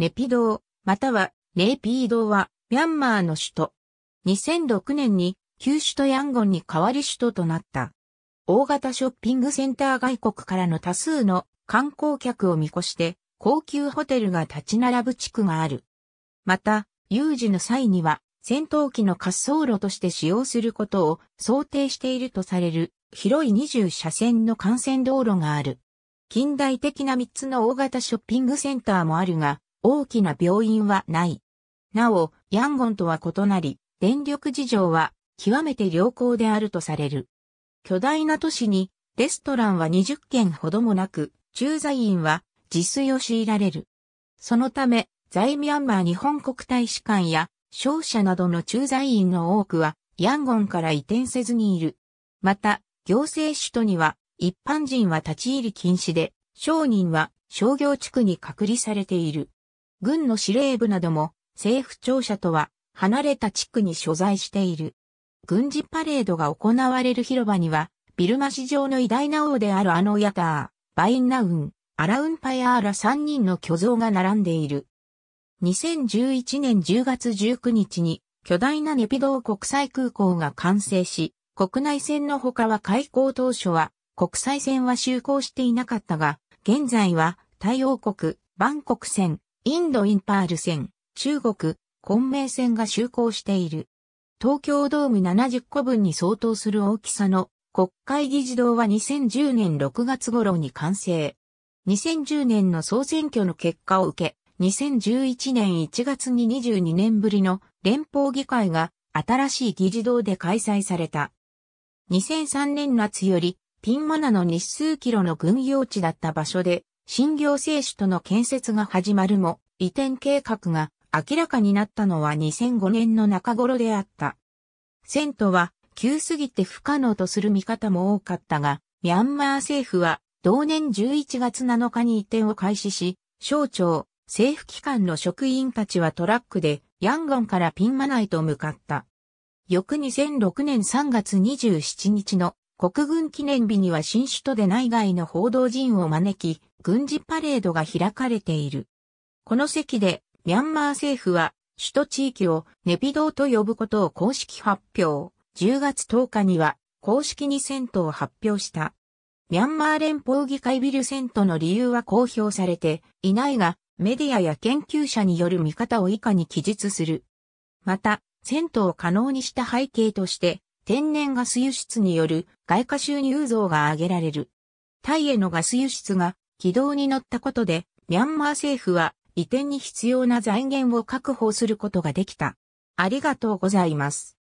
ネピドー、またはネーピードーはミャンマーの首都。2006年に旧首都ヤンゴンに代わり首都となった。大型ショッピングセンター外国からの多数の観光客を見越して高級ホテルが立ち並ぶ地区がある。また、有事の際には戦闘機の滑走路として使用することを想定しているとされる広い20車線の幹線道路がある。近代的な3つの大型ショッピングセンターもあるが、大きな病院はない。なお、ヤンゴンとは異なり、電力事情は極めて良好であるとされる。巨大な都市にレストランは20軒ほどもなく、駐在員は自炊を強いられる。そのため、在ミャンマー日本国大使館や商社などの駐在員の多くはヤンゴンから移転せずにいる。また、行政首都には一般人は立ち入り禁止で、商人は商業地区に隔離されている。軍の司令部なども政府庁舎とは離れた地区に所在している。軍事パレードが行われる広場には、ビルマ市場の偉大な王であるあのヤター、バインナウン、アラウンパヤーラ3人の巨像が並んでいる。2011年10月19日に巨大なネピドー国際空港が完成し、国内線の他は開港当初は国際線は就航していなかったが、現在は太陽国、バンコク線、インドインパール線、中国、昆明線が就航している。東京ドーム70個分に相当する大きさの国会議事堂は2010年6月頃に完成。2010年の総選挙の結果を受け、2011年1月に22年ぶりの連邦議会が新しい議事堂で開催された。2003年夏よりピンマナの日数キロの軍用地だった場所で新行政主との建設が始まるも、移転計画が明らかになったのは2005年の中頃であった。遷都は急すぎて不可能とする見方も多かったが、ミャンマー政府は同年11月7日に移転を開始し、省庁、政府機関の職員たちはトラックでヤンゴンからピンマナイと向かった。翌2006年3月27日の国軍記念日には新首都で内外の報道陣を招き、軍事パレードが開かれている。この席で、ミャンマー政府は、首都地域をネピドーと呼ぶことを公式発表。10月10日には、公式に戦闘を発表した。ミャンマー連邦議会ビル戦闘の理由は公表されていないが、メディアや研究者による見方を以下に記述する。また、戦闘を可能にした背景として、天然ガス輸出による外貨収入増が挙げられる。タイへのガス輸出が軌道に乗ったことで、ミャンマー政府は移転に必要な財源を確保することができた。ありがとうございます。